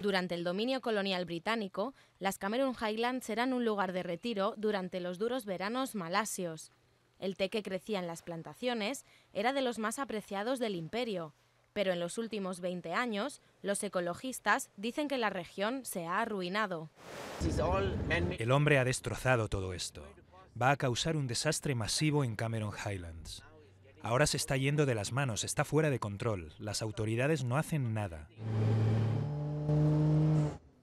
Durante el dominio colonial británico, las Cameron Highlands eran un lugar de retiro durante los duros veranos malasios. El té que crecía en las plantaciones era de los más apreciados del imperio, pero en los últimos 20 años, los ecologistas dicen que la región se ha arruinado. El hombre ha destrozado todo esto. Va a causar un desastre masivo en Cameron Highlands. Ahora se está yendo de las manos, está fuera de control. Las autoridades no hacen nada.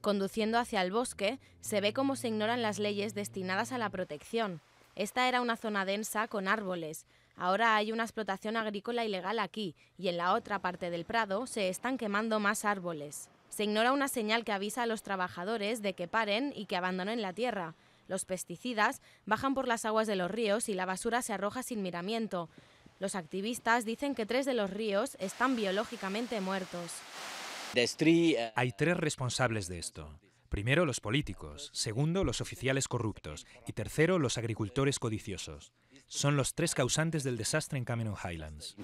Conduciendo hacia el bosque, se ve cómo se ignoran las leyes destinadas a la protección. Esta era una zona densa con árboles. Ahora hay una explotación agrícola ilegal aquí y en la otra parte del prado se están quemando más árboles. Se ignora una señal que avisa a los trabajadores de que paren y que abandonen la tierra. Los pesticidas bajan por las aguas de los ríos y la basura se arroja sin miramiento. Los activistas dicen que tres de los ríos están biológicamente muertos. Eh, Hay tres responsables de esto. Primero, los políticos, segundo, los oficiales corruptos y tercero, los agricultores codiciosos. Son los tres causantes del desastre en Cameron Highlands.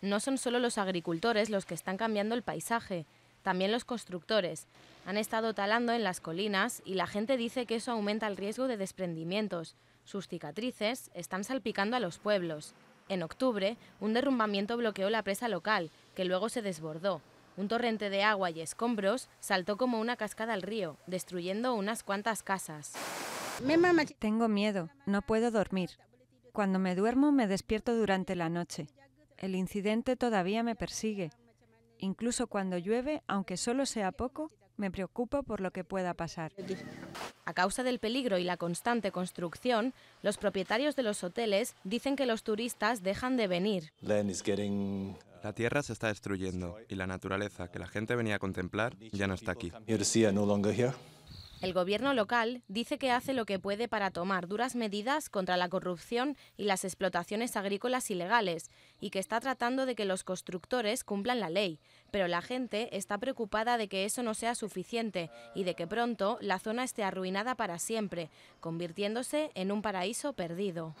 No son solo los agricultores los que están cambiando el paisaje, también los constructores. Han estado talando en las colinas y la gente dice que eso aumenta el riesgo de desprendimientos. Sus cicatrices están salpicando a los pueblos. En octubre, un derrumbamiento bloqueó la presa local, que luego se desbordó. Un torrente de agua y escombros saltó como una cascada al río, destruyendo unas cuantas casas. Tengo miedo, no puedo dormir. Cuando me duermo me despierto durante la noche. El incidente todavía me persigue. Incluso cuando llueve, aunque solo sea poco, me preocupo por lo que pueda pasar. A causa del peligro y la constante construcción, los propietarios de los hoteles dicen que los turistas dejan de venir. La tierra se está destruyendo y la naturaleza que la gente venía a contemplar ya no está aquí. El gobierno local dice que hace lo que puede para tomar duras medidas contra la corrupción y las explotaciones agrícolas ilegales y que está tratando de que los constructores cumplan la ley, pero la gente está preocupada de que eso no sea suficiente y de que pronto la zona esté arruinada para siempre, convirtiéndose en un paraíso perdido.